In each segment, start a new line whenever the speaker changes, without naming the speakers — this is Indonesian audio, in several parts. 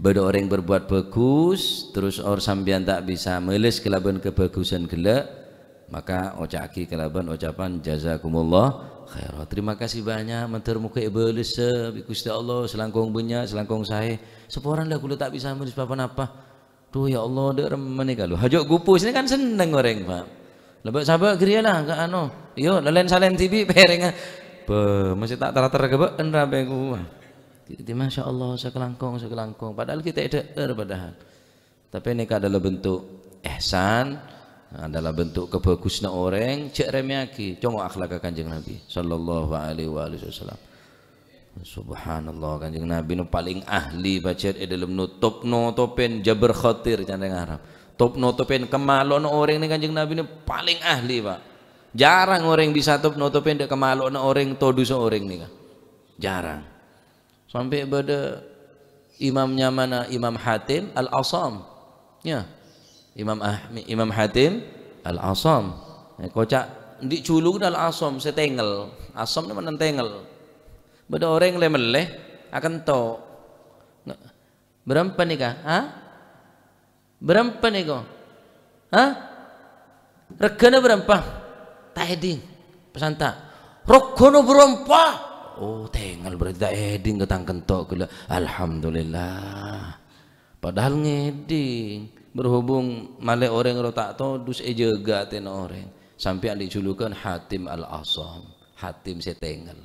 Beda orang berbuat bagus, terus orang sambian tak bisa melis kelaban kebagusan gelak, maka ocaki kelaban ucapan jazakumullah khairah. Terima kasih banyak mentor muka ibalis Gusti Allah selangkong punya selangkong saya. Seporan lah kula tak bisa melis papan apa. Tuh ya Allah dek nih kalau hajok gupus ini kan seneng orang Pak. Lebak sabar geria lah ke anu. Yo lelen salen TV perengan. masih tak teratur ke be, enra jadi masya Allah sekelangkung sekelangkung. Padahal kita er padahal. Tapi ini kan adalah bentuk ehsan adalah bentuk kebagusna orang. Cek remiaki, congo akhlak kanjeng Nabi, Sallallahu Alaihi Wasallam. Subhanallah kanjeng Nabi nu paling ahli baca e dalam nu top no topen jaber khatir canda ngarap. Top no topen kemalon orang ini kanjeng Nabi nu paling ahli pak. Jarang orang bisa top no topen dek kemalon orang todus orang nih kan. Jarang sampai pada imamnya mana Imam Hatim Al-Asam ya Imam Ahmi, Imam Hatim Al-Asam ya, kocak di culung Al-Asam setengel asam mana tenggel, pada orang yang lemeleh akan to berapa nih kah? Ha? berapa nih kok? Hah? regana berapa? tadi pesanta regana berapa? oh tengal berarti tak eding ketang kentok alhamdulillah padahal ngeding berhubung male orang ro tak to dus ejaga eh ten orang sampai yang dijulukan Hatim al Asam Hatim setengal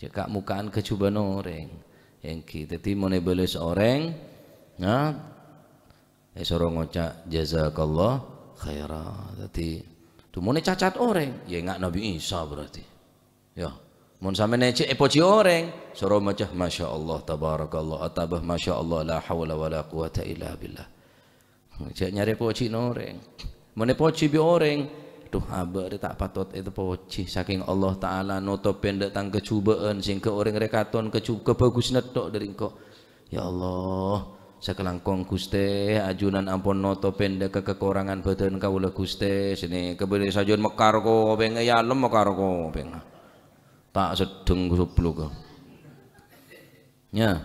jika mukaan kecuban orang yang kita timone beles orang nah eh, esoro ngocak jazakallah khairah. jadi tu cacat orang ya enggak Nabi Isa berarti ya Mun sampe nece epo eh, cioreng, soro macah masya Allah tabarakallah atabah masya Allah la hawla wala quwata illa billah. Cek nyari poci noreng. Mun poci bi oreng, duh abe tak patut itu poci saking Allah taala nutupen datang kecubaan sing ke oreng rekaton ke kebagusna tok dari engko. Ya Allah, sakelangkong Guste ajunan ampun noto pendek kekurangan badan kaula Guste sini kebeli sajun mekar ko penge ya lem mekar ko penge tak sedeng goblok ya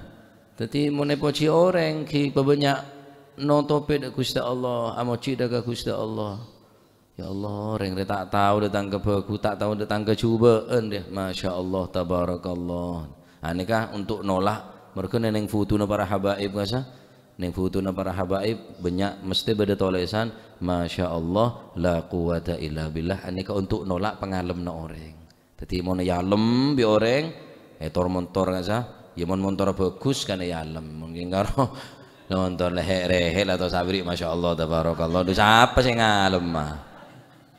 dadi mene poci orang ki banyak notope dak Gusti Allah amoci dak Gusti Allah ya Allah reng tak tahu datang ke bagu tak tahu datang ke cubaan deh Masya Allah tabarakallah nah, untuk nolak mereka neneng futuna para habaib kasa Neng futuna para habaib banyak mesti beda tolesan Masya Allah la quwata illa billah Anikah untuk nolak pengalem na orang Dadi mono ya alem bi oreng etor eh, montor kasa, ya mon montor bagus kan ya alem. Mungkin karo nonton lehek rehel atau sabri masya Allah tabarakallah itu apa sih ngalem mah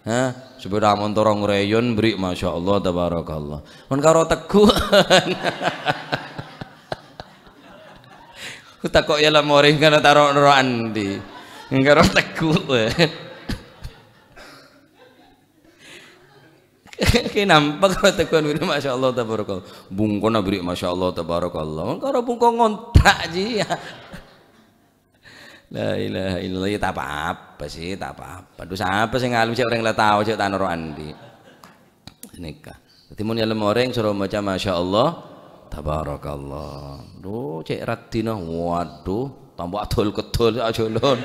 Hah? sepeda motor orang rayon, beri masya Allah tabarakallah Mungkin karo teguh takok ya lah moring kana taruh di, andi karo teguh Ki nampak kau tekan beri masya Allah tabarakallah. Bungkong beri masya Allah tabarakallah. Kalau bungkong ngontak ji ya. La ilaha illallah ya, tak apa-apa sih, tak apa-apa. sih ngalim sih orang la tahu sih tanoro andi. Nikah. Dadi mun ngalem orang suruh maca masya Allah tabarakallah. Duh cek ratina. waduh tambah adol kedol aja lon.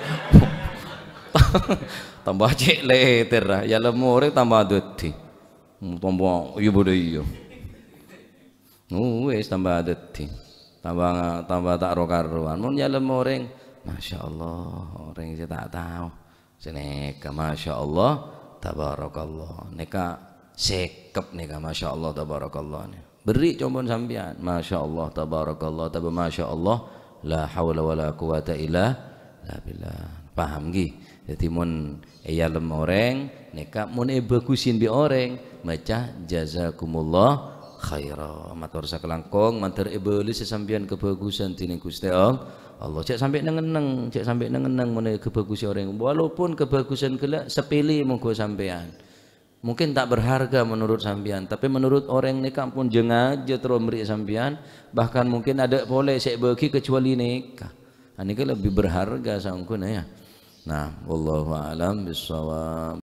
tambah cek leter ya lemore tambah dadi. Tombo iya bodoh iya. Oh, Wes tambah deti, tambah tambah tak rokaruan. Mau nyalem orang, masya Allah orang saya tak tahu. Seneka masya Allah, tabarakallah. Neka sekep neka masya Allah tabarakallah. Beri combon sampian, masya Allah tabarakallah, taba masya Allah. La haula wala quwata illa la billah paham nggih jadi mun iyalem orang neka mun e bagusin bi orang maca jazakumullah khaira matur sakelangkong matur e sesampian kebagusan tining Gusti Allah cek sampai nengeneng cek sampai nengeneng mun e kebagusan orang walaupun kebagusan kelak sepele monggo sampean mungkin tak berharga menurut sampean tapi menurut orang neka pun jengaja terus beri sampean bahkan mungkin ada boleh sek bagi kecuali neka ini lebih berharga sangkun ya Nah, wallahu a'lam bissawab.